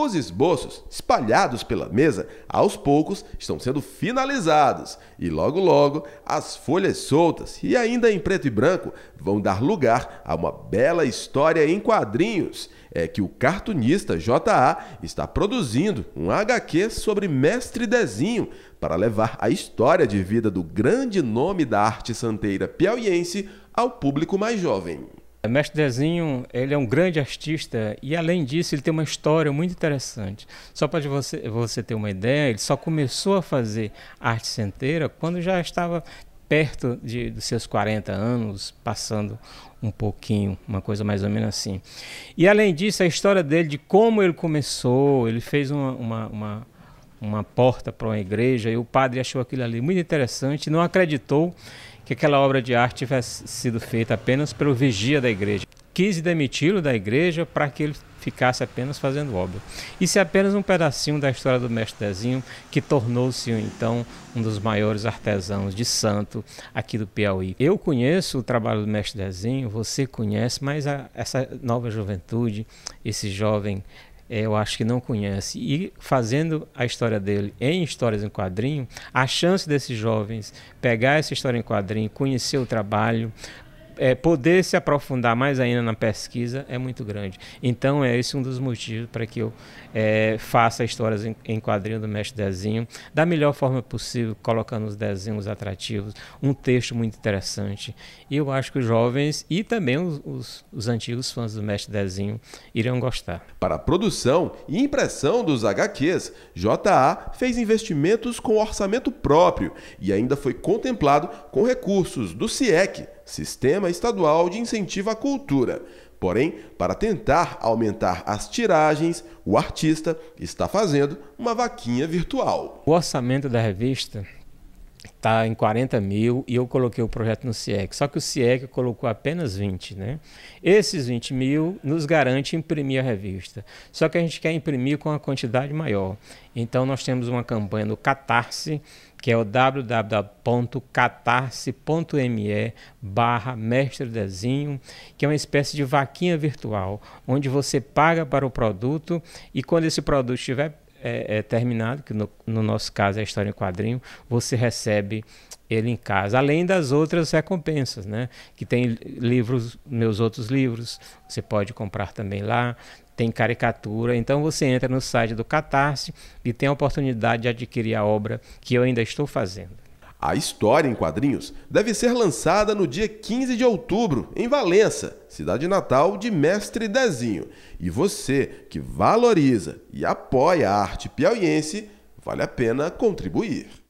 Os esboços, espalhados pela mesa, aos poucos estão sendo finalizados e logo logo as folhas soltas e ainda em preto e branco vão dar lugar a uma bela história em quadrinhos. É que o cartunista JA está produzindo um HQ sobre Mestre Dezinho para levar a história de vida do grande nome da arte santeira piauiense ao público mais jovem. Mestre Dezinho, ele é um grande artista e além disso ele tem uma história muito interessante. Só para você, você ter uma ideia, ele só começou a fazer arte centeira quando já estava perto de, dos seus 40 anos, passando um pouquinho, uma coisa mais ou menos assim. E além disso, a história dele, de como ele começou, ele fez uma, uma, uma, uma porta para uma igreja e o padre achou aquilo ali muito interessante, não acreditou que aquela obra de arte tivesse sido feita apenas pelo vigia da igreja. Quis demiti-lo da igreja para que ele ficasse apenas fazendo obra. Isso é apenas um pedacinho da história do mestre Dezinho, que tornou-se então um dos maiores artesãos de santo aqui do Piauí. Eu conheço o trabalho do mestre Dezinho, você conhece, mas a, essa nova juventude, esse jovem é, eu acho que não conhece. E fazendo a história dele em histórias em quadrinho, a chance desses jovens pegar essa história em quadrinho, conhecer o trabalho, é, poder se aprofundar mais ainda na pesquisa é muito grande. Então, é esse um dos motivos para que eu é, faça histórias em, em, quadrinho do mestre Dezinho da melhor forma possível, colocando os desenhos atrativos, um texto muito interessante. E eu acho que os jovens e também os, os, os antigos fãs do mestre Dezinho irão gostar. Para a produção e impressão dos HQs, JA fez investimentos com orçamento próprio e ainda foi contemplado com recursos do CIEC Sistema Estadual de Incentivo à Cultura. Porém, para tentar aumentar as tiragens, o artista está fazendo uma vaquinha virtual. O orçamento da revista está em 40 mil e eu coloquei o projeto no CIEC. Só que o CIEC colocou apenas 20, né? Esses 20 mil nos garante imprimir a revista. Só que a gente quer imprimir com uma quantidade maior. Então nós temos uma campanha no Catarse, que é o www.catarse.me barra que é uma espécie de vaquinha virtual, onde você paga para o produto e quando esse produto estiver é, é terminado, que no, no, nosso caso é a história em quadrinho, você recebe ele em casa, além das outras recompensas, né? Que tem livros, meus outros livros, você pode comprar também lá, tem caricatura. Então você entra no site do Catarse e tem a oportunidade de adquirir a obra que eu ainda estou fazendo. A história em quadrinhos deve ser lançada no dia 15 de outubro, em Valença, cidade natal de Mestre Dezinho. E você que valoriza e apoia a arte piauiense, vale a pena contribuir.